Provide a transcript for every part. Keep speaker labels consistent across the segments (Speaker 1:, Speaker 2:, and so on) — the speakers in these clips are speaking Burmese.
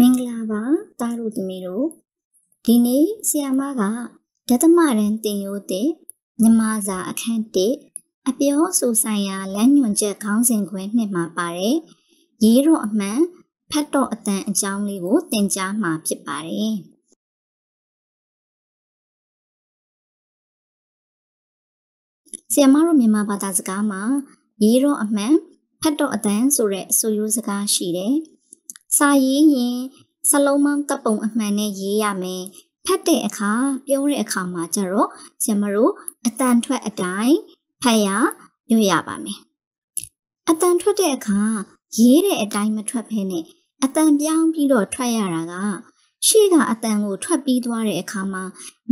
Speaker 1: မင်္ဂလာပါတားတို့သမီးတို့ဒီ
Speaker 2: နေ့ဆရာမကဒသမရန်တင်ရိုးတဲ့မြမစာအခန်း1အပြောဆိုဆိုင်ရာလမ်းညွန်ချက်ခေါင်းစဉ်ခွဲနှစ်မှာပါတယ်ရေးတော့အ
Speaker 1: မှန်ဖတ်တော့အတန်အကြောင်းလေးကိုသင်ကြားမှာဖြစ်ပါတယ်ဆရာမ
Speaker 2: တို့မြန်မာဘာသာစကားမှာရေးတော့အမှန်ဖတ်တော့အတန် ဆိုတဲ့အဆိုရိုးစကားရှိတယ်။စာရေးရင်စလုံးမောင်းတပ်ပုံအမှန်နဲ့ရေးရမယ်ဖတ်တဲ့အခါပြောတဲ့အခါမှာကျတော့ကျမတို့အတန်ထွက်အတိုင်းဖတ်ရရွတ်ရပါမယ်အတန်ထွက်တဲ့အခါရေးတဲ့အတိုင်းမထွက်ဖဲနဲ့အတန်ပြောင်းပြီးတော့ထွက်ရတာကရှေ့ကအတန်ကို ထွက်ပြီးသွားတဲ့အခါမှာ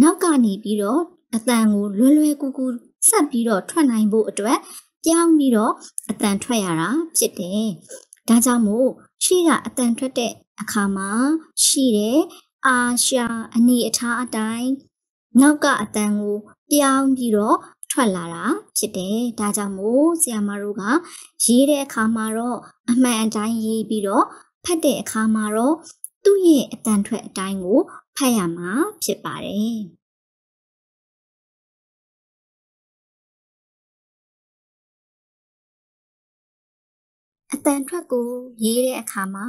Speaker 2: နောက်ကနေပြီးတော့အတန်ကိုလွယ်လွယ်ကူကူဆက်ပြီးတော့ထွက်နိုင်ဖို့အတွက်ပြောင်းပြီးတော့အတန်ထွက်ရတာဖြစ်တယ်။ဒါကြောင့်မို့ရှေ့ကအတန်ထွက်တဲ့အခါမှာရှိတဲ့အာရှာအနေအထားအတိုင်းနောက်ကအတန်ကိုပြောင်းပြီးတော့ထွက်လာတာဖြစ်တယ်။ဒါကြောင့်မို့ဆီယာမတို့ကရေးတဲ့အခါမှာတော့အမှန်အတိုင်းရေးပြီ
Speaker 1: းတော့ဖတ်တဲ့အခါမှာတော့သူ့ရဲ့အတန်ထွက်အတိုင်းကိုဖတ်ရမှာဖြစ်ပါတယ်။အတန်ထွက်ကိုရေးတဲ
Speaker 2: ့အခါမှာ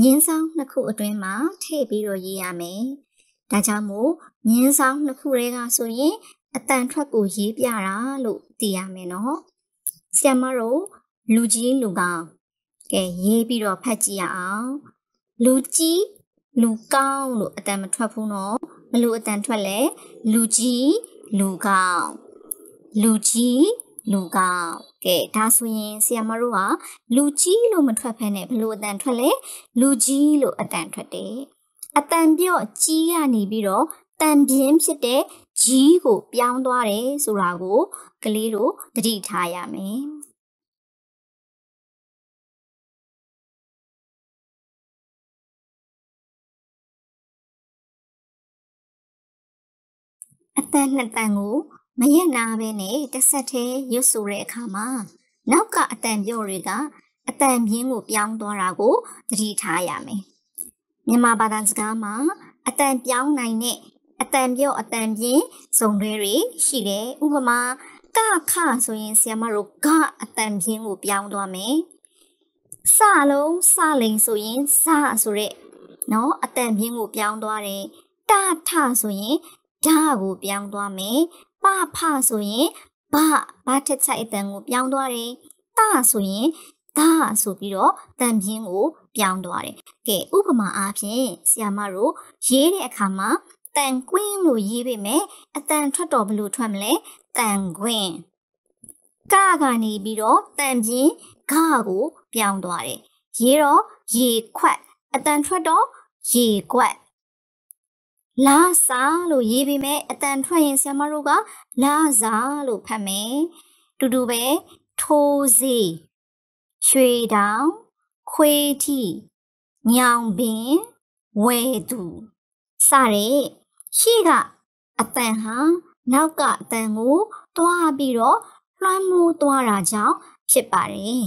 Speaker 2: မြင်းဆောင်နှစ်ခုအတွင်းမှာထည့်ပြီးတော့ရေးရမယ်။ဒါကြောင့်မို့မြင်းဆောင်နှစ်ခုတည်းကဆိုရင်အတန်ထွက်ကိုရေးပြတာလို့သိရမယ်နော်။ဆရာမတို့လူကြီးလူကောင်းကဲရေးပြီးတော့ဖတ်ကြည့်ရအောင်။လူကြီးလူကောင်းလို့အတန်မထွက်ဘူးနော်။ဘလို့အတန်ထွက်လဲလူကြီးလူကောင်းလူကြီးလူကကဲဒါဆိုရင်ဆီယမတို့ဟာလူကြီးလို့မထွက်ဖဲနဲ့ဘလို့အတန်ထွက်လဲလူကြီးလို့အတန်ထွက်တယ်အတန်ပြော့ကြီးရနေပြီးတော့တန်ပြင်းဖြစ်တဲ့ကြီးကို ပြောင်းသွားတယ်ဆိုတာကိုကလေးတို့
Speaker 1: သတိထားရမယ်အတန်နှစ်တန်ကိုမရက်နာပဲနဲ့တစ်ဆက်တည်း
Speaker 2: ရွတ်ဆိုတဲ့အခါမှာနောက်ကအတန်ပြော့တွေကအတန်မြင့်ကိုပြောင်းသွားတာကိုသတိထားရမယ်။မြန်မာဘာသာစကားမှာအတန်ပြောင်းနိုင်တဲ့အတန်ပြော့အတန်ပြင်းဇုံတွေတွေရှိတယ်။ဥပမာကခဆိုရင်ဆီယမတို့ကအတန်ပြင်းကိုပြောင်းသွားမယ်။စလုံးစလိန်ဆိုရင်စဆိုတဲ့နော်အတန်ပြင်းကိုပြောင်းသွားတယ်။တထဆိုရင်ဓာကိုပြောင်းသွားမယ်ပဖဆိုရင်ဘဘထက်ချိုက်အတန်ကိုပြောင်းသွားတယ်တဆိုရင်ဒါဆိုပြီးတော့တန်ပြင်းကိုပြောင်းသွားတယ်။ကဲဥပမာအားဖြင့်ဆီယာမတို့ရေးတဲ့အခါမှာတန်ကွင်းလို့ရေးပေမဲ့အတန်ထွက်တော်ဘလို့ထွက်မလဲ။တန်ကွင်းကကနေပြီးတော့တန်ပြင်းကကိုပြောင်းသွားတယ်။ရေးတော့ရေခွက်အတန်ထွက်တော့ရေခွက်လာစာလို့ရေးပြီးမဲ့အတန်ထွက်ရင်ဆရာမတို့ကလာစာလို့ဖတ်မယ်တူတူပဲထိုးစေရွှေတောင်ခွေးထီညောင်ပင်ဝဲသူစတဲ့ရှေ့ကအတန်ဟာနောက်ကအတန်ကိုတွားပြီးတော့လွှ
Speaker 1: မ်းမိုးသွားတာကြောင့်ဖြစ်ပါတယ်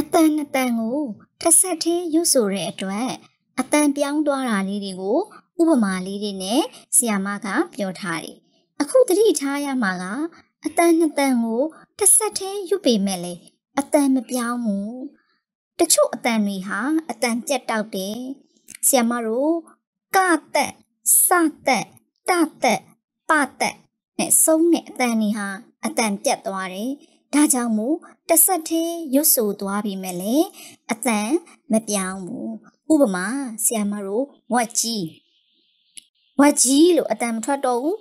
Speaker 1: အတန်နှစ်တန်ကိုထ
Speaker 2: ဆက်ထင်းရွတ်ဆိုတဲ့အတွက်အတန်ပြောင်းသွားတာလေးတွေကို ဥပမာလေးတွေနဲ့ဆီယာမကပြောထားတယ်။အခုသတိထားရမှာကအတန်နှစ်တန်ကိုထဆက်ထင်းရွတ်ပေမဲ့လေအတန်မပြောင်းဘူး။တချို့အတန်တွေဟာအတန်ကြက်တောက်တယ်။ဆီယာမတို့ကတက်စတက်တတက်ပတက်နဲ့ဆုံးတဲ့အတန်တွေဟာအတန်ပြတ်သွားတယ်။ဒါကြောင့်မို့တဆက်သေးရွတ်ဆိုသွားပြီမဲ့လေအတန်မပြောင်းဘူးဥပမာဆီယမတို့ဝက်ကြီးဝက်ကြီးလို့အတန်မထွက်တော့ဘူး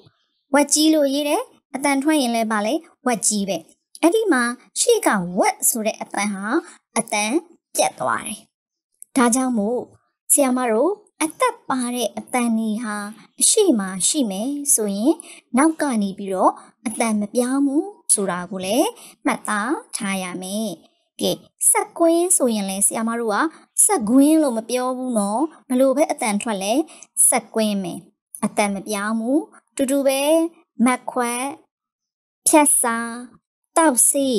Speaker 2: ဝက်ကြီးလို့ရေးတယ်အတန်ထွက်ရင်လည်းပါလေဝက်ကြီးပဲအဲ့ဒီမှာရှေ့ကဝက်ဆိုတဲ့အတန်ဟာအတန်ပြတ်သွားတယ်ဒါကြောင့်မို့ဆီယမတို့အသက်ပါတဲ့အတန်နေဟာအရှိမရှိမယ်ဆိုရင်နောက်ကနေပြီးတော့အတန်မပြောင်းဘူးဆိုတာကိုလည်းမှတ်သားထားရမယ်။ကဲဆက်ကွင်းဆိုရင်လည်းဆရာမတို့ကဆက်ကွင်းလို့မပြောဘူးနော်။ဘလို့ပဲအတန်ထွက်လဲဆက်ကွင်းမယ်။အတန်မပြောင်းဘူး။တူတူပဲမက်ခွက်ဖြတ်စာတောက်စီ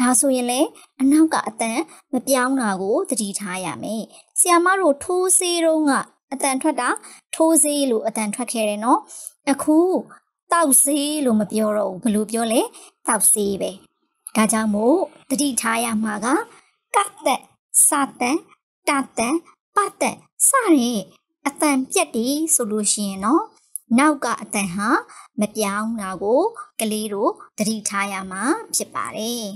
Speaker 2: ဒါဆိုရင်လည်းအနောက်ကအတန်မပြောင်းတာကိုသတိထားရမယ်။ဆရာမတို့ထိုးစေးတုန်းကအတန်ထွက်တာထိုးစေးလို့အတန်ထွက်ခဲ့တယ်နော်။အခုတောက်စေးလို့မပြောတော့ဘူးဘယ်လိုပြောလဲတောက်စေးပဲဒါကြောင့်မို့တတိထားရမှာကကသက်စတန်တတန်ပတန်စတဲ့အတန်ပြက်တည်ဆိုလို့ရှိရင်တော့နောက်ကအတန်ဟာမပြောင်းတာကိုကလေးတို့တတိထားရမှာ
Speaker 1: ဖြစ်ပါတယ်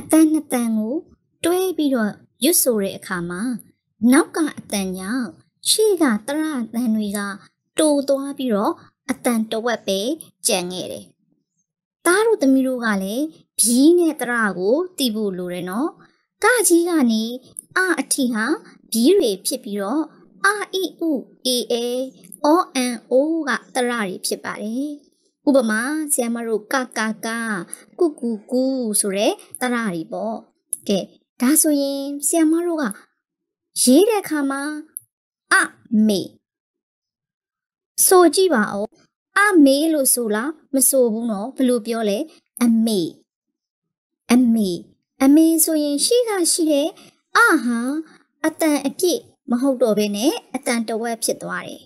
Speaker 1: အတန်နှစ်တန်ကို တွဲပြီး
Speaker 2: တော့ရွတ်ဆိုတဲ့အခါမှာနောက်ကအတန်ကြောင့်ရှေ့ကတရအတန်တွေကတိုးသွားပြီးတော့အတန်တဝက်ပဲကြံခဲ့တယ်။သားတို့သမီးတို့ကလည်းဘီးနဲ့တရကိုတီးဖို့လိုတယ်နော်။ကကြီးကနေအအထီဟာဘီးတွေဖြစ်ပြီးတော့အအီဥအေအေ O N O ကတရတွေဖြစ်ပါတယ်။ဥပမာဆီယမတို့ကကကကုကုကုဆိုတဲ့တရတွေပေါ့ကဲဒါဆိုရင်ဆီယမတို့ကရေးတဲ့အခါမှာအမေဆိုကြည့်ပါဦးအမေလို့ဆိုလားမဆိုဘူးနော်ဘယ်လိုပြောလဲအမေအမေအမေဆိုရင်ရှိကရှိတဲ့အဟာအတန်အပြည့်မဟုတ်တော့ဘဲနဲ့အတန်တဝက်ဖြစ်သွားတယ်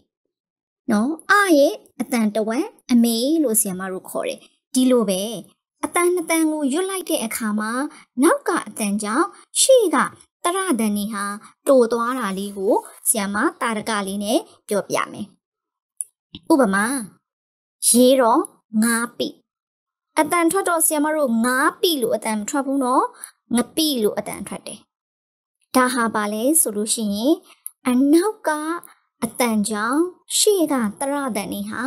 Speaker 2: နော်အရဲ့အတန်တဝက်အမေလို့ဆီယမတို့ခေါ်တယ်ဒီလိုပဲအတန်နှစ်တန်ကိုရွတ်လိုက်တဲ့အခါမှာနောက်ကအတန်ကြောင့်ရှေ့ကတရဒန်နေဟာ တိုသွားတာလေးကိုဆီယမတာရကလေးနဲ့ပြောပြမယ်ဥပမာရေတော့ငါးပိအတန်ထွက်တော့ဆီယမတို့ငါးပိလို့အတန်မထွက်ဘူးနော်ငပိလို့အတန်ထွက်တယ်ဒါဟာပါလဲဆိုလို့ရှိရင်အနောက်ကအတန်ကြောင့်ရှေ့ကတရတန်နေဟာ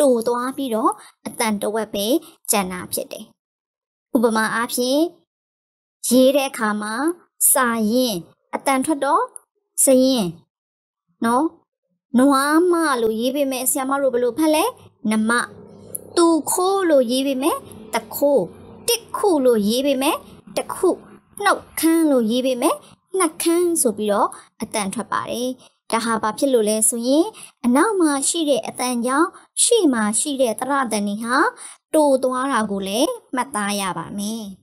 Speaker 2: တိုသွားပြီးတော့အတန်တဝက်ပဲကျန်တာဖြစ်တယ်။ဥပမာအားဖြင့်ရေးတဲ့အခါမှာစာရင်အတန်ထွက်တော့စရင်နော်နွားမလို့ရေးပေမဲ့ဆရာမတို့ဘလို့ဖတ်လဲနမသူခိုးလို့ရေးပေမဲ့တခိုးတစ်ခုလို့ရေးပေမဲ့တခုနှုတ်ခမ်းလို့ရေးပေမဲ့နှက်ခမ်းဆိုပြီးတော့အတန်ထွက်ပါတယ်။ဒါဟာဘာဖြစ်လို့လဲဆိုရင်အနောက်မှာရှိတဲ့အတန်ကြောင့်ရှေ့မှာရှိတဲ့သရတန်တွေဟာတိုးသွားတာက
Speaker 1: ိုလည်းမှတ်သားရပါမယ်။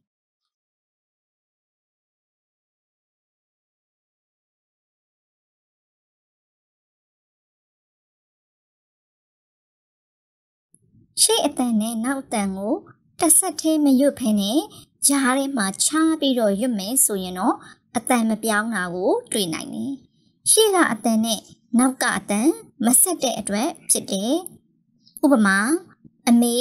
Speaker 1: ရှေ့အတန်နဲ့နောက်အတန်ကို
Speaker 2: တစ်ဆက်သေးမရွတ်ဖ ೇನೆ ရားထဲမှာချားပြီးတော့ရွတ်မယ်ဆိုရင်တော့အတန်မပြောင်းတာကိုတွေ့နိုင်တယ်ရှေ့ကအတန်နဲ့နောက်ကအတန်မဆက်တဲ့အတွက်ဖြစ်တယ်။ဥပမာအမေ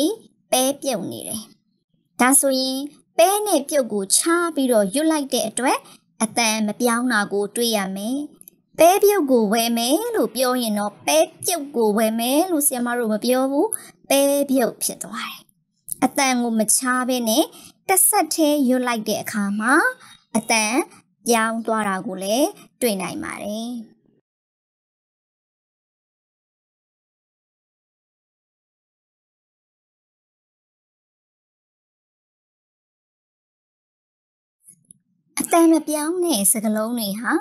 Speaker 2: ပဲပြုတ်နေတယ်။ဒါဆိုရင်ပဲနဲ့ပြုတ်ကိုချားပြီးတော့ရွတ်လိုက်တဲ့အတွက်အတန်မပြောင်းတာကိုတွေ့ရမယ်။ပဲပြုတ်ကိုဝယ်မယ်လို့ပြောရင်တော့ပဲပြုတ်ကိုဝယ်မယ်လို့ဆီမတို့မပြောဘူး။ပဲပြုတ်ဖြစ်သွားတယ်။အတန်ကိုမချားဘဲနဲ့တဆက်သေးရွတ်လိုက်တဲ့အခါမှာအတန်ပြော
Speaker 1: င်းသွားတာကိုလည်းတွေ့နိုင်ပါတယ်။အတန်မပြောင်းတဲ့
Speaker 2: စကလုံးတွေဟာ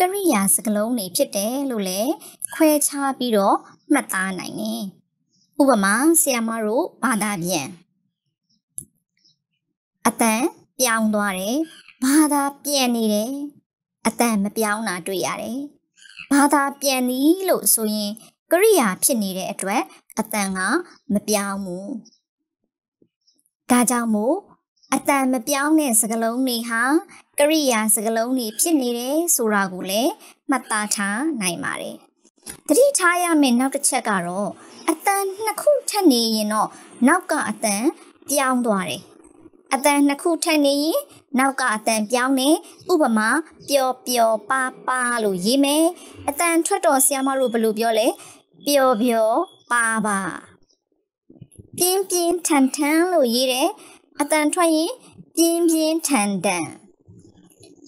Speaker 2: ကရိယာစကလုံးတွေဖြစ်တယ်လို့လည်းခွဲခြားပြီးတော့မှတ်သားနိုင်တယ်။ဥပမာဆီယမတို့ဘာသာပြန်အတန်ပြောင်းသွားတယ်ဘာသာပြန်နေတယ်အတန်မပြောင်းတာတွေ့ရတယ်ဘာသာပြန်သည်လို့ဆိုရင်ကရိယာဖြစ်နေတဲ့အတွက်အတန်ကမပြောင်းဘူးဒါကြောင့်မို့အတန်မပြောင်းတဲ့စကလုံးတွေဟာကရိယာစကလုံးတွေဖြစ်နေတယ်ဆိုတာကိုလည်းမှတ်သားထားနိုင်ပါတယ်တတိထားရမယ့်နောက်တစ်ချက်ကတော့အတန်နှစ်ခုထပ်နေရင်တော့နောက်ကအတန်ပြောင်းသွားတယ်အတန်နှစ်ခုထက်နေရင်နောက်ကအတန်ပြောင်းနေဥပမာပျော်ပျော်ပါပါလို့ရေးမယ်အတန်ထွက်တော်ဆရာမတို့ဘယ်လိုပြောလဲပျော်ပျော်ပါပါပြင်းပြင်းထန်ထန်လို့ရေးတယ်အတန်ထွက်ရင်ပြင်းပြင်းထန်ထန်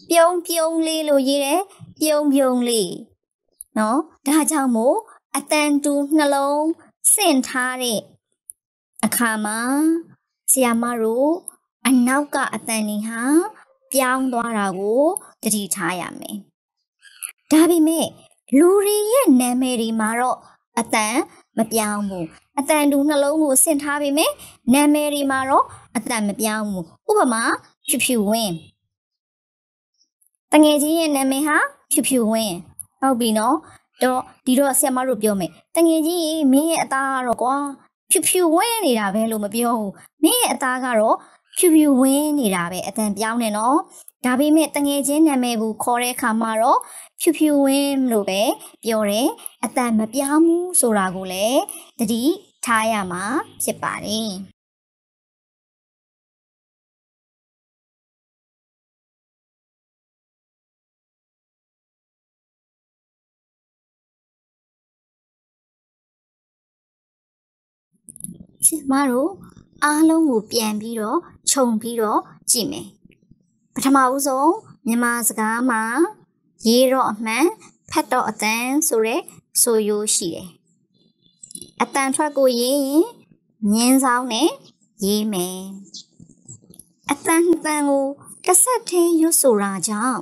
Speaker 2: ပြုံးပြုံးလေးလို့ရေးတယ်ပြုံးပြုံးလေးနော်ဒါကြောင့်မို့အတန်တူနှလုံးဆင့်ထားတဲ့အခါမှာဆီယမတို့အနောက်ကအတန်တွေဟာပြောင်းသွားတာကိုတတိထားရမယ်။ဒါပေမဲ့လူတွေရဲ့နာမည်တွေမှာတော့အတန်မပြောင်းဘူးအတန်တူနှလုံးကိုဆင်ထားပေမဲ့နာမည်တွေမှာတော့အတန်မပြောင်းဘူးဥပမာဖြူဖြူဝင်းတငယ်ချင်းရဲ့နာမည်ဟာ ဖြူဖြူဝင်းဟုတ်ပြီနော်တော့ဒီတော့ဆရာမတို့ပြောမယ်တငယ်ချင်းမင်းရဲ့အသားကတော့ကွာဖြူဖြူဝင်းနေတာပဲလို့မပြောဘူးမင်းရဲ့အသားကတော့ဖြူဖြူဝင်းနေတာပဲအတန်ပြောင်းနေနော်ဒါပေမဲ့တငယ်ချင်းနာမည်ကိုခေါ်တဲ့အခါမှာတော့ဖြူဖြူဝင်းလို့ပဲပြောတယ်အတန်မပြောင်းဘူး
Speaker 1: ဆိုတာကိုလည်းတတိထားရမှာ ဖြစ်ပါတယ်ကျမတို့အားလုံးကိုပြ
Speaker 2: န်ပြီးတော့ခြုံပြီးတော့ကြည့်မယ်ပထမဦးဆုံးမြန်မာစကားမှာရေတော့အမှန်ဖတ်တော့အတန်ဆိုတဲ့ဆိုရိုးရှိတယ်အတန်ထွက်ကိုရေးရင်မြင်းဆောင်နဲ့ရေးမယ်အတန်နှစ်တန်ကိုတစ်ဆက်ထင်းရွတ်ဆိုတာကြောင့်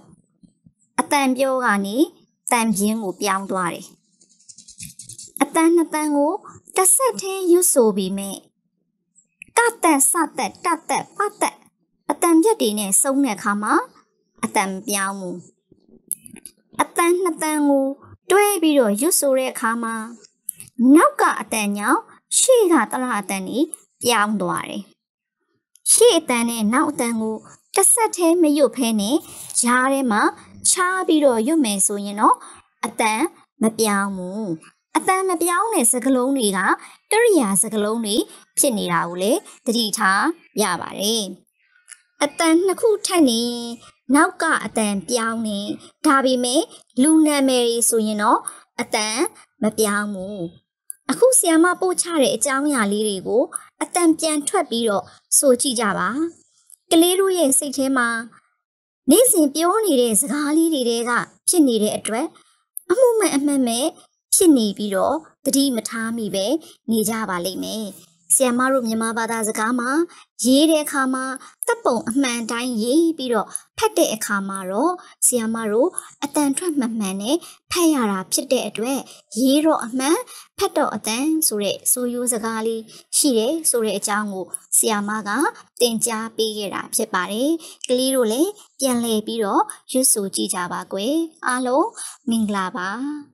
Speaker 2: အတန်ပြောကနေတန်ပြင်းကိုပြောင်းသွားတယ်အတန်နှစ်တန်ကိုတစ်ဆက်ထင်းရွတ်ဆိုပြီးမဲ့ကတက်စတက်တတက်ဖတက်အတန်ပြက်တွေနဲ့စုံတဲ့အခါမှာအတန်ပြောင်းမှုအတန်နှစ်တန်ကိုတွဲပြီးတော့ရွတ်ဆိုတဲ့အခါမှာနောက်ကအတန်ညောင်ရှေ့ကတလားအတန်ကြီးပြောင်းသွားတယ်ရှေ့အတန်နဲ့နောက်အတန်ကိုတစ်ဆက်တည်းမရွတ်ဖဲနဲ့ဂျားထဲမှာချားပြီးတော့ရွတ်မယ်ဆိုရင်တော့အတန်မပြောင်းဘူးအတန်မပြောင်းတဲ့စကလုံးတွေကကရိယာစကလုံးတွေဖြစ်နေတာကိုလေသတိထားရပါတယ်။အတန်နှစ်ခုထက်နေနောက်ကအတန်ပြောင်းနေဒါပေမဲ့လူနာမည်တွေဆိုရင်တော့အတန်မပြောင်းဘူး။အခုဆီယမပို့ချတဲ့အကြောင်းအရာလေးတွေကိုအတန်ပြန်ထွက်ပြီးတော့ဆိုကြည့်ကြပါ။ကလေးတို့ရဲ့စိတ်ထဲမှာနေ့စဉ်ပြောနေတဲ့စကားလေးတွေကဖြစ်နေတဲ့အတွက်အမှုမှန်အမှန်မဲ့ဖြစ်နေပြီးတော့တတိမထားမိပဲနေကြပါလိမ့်မယ်။ဆရာမတို့မြန်မာဘာသာစကားမှာရေးတဲ့အခါမှာတပ်ပုံအမှန်တိုင်းရေးပြီးတော့ဖတ်တဲ့အခါမှာတော့ဆရာမတို့အတန်ထွက်မှန်မှန်နဲ့ဖတ်ရတာဖြစ်တဲ့အတွက်ရေးတော့အမှန်ဖတ်တော့အတန်ဆိုတဲ့ဆိုရိုးစကားလေးရှိတယ်ဆိုတဲ့အကြောင်းကိုဆရာမကတင်ကြားပေးခဲ့တာဖြစ်ပါတယ်။ကလေးတို့လည်းပြန်လည်ပြီးတော့ရွတ်ဆိုကြည့
Speaker 1: ်ကြပါကွယ်။အားလုံးမင်္ဂလာပါ။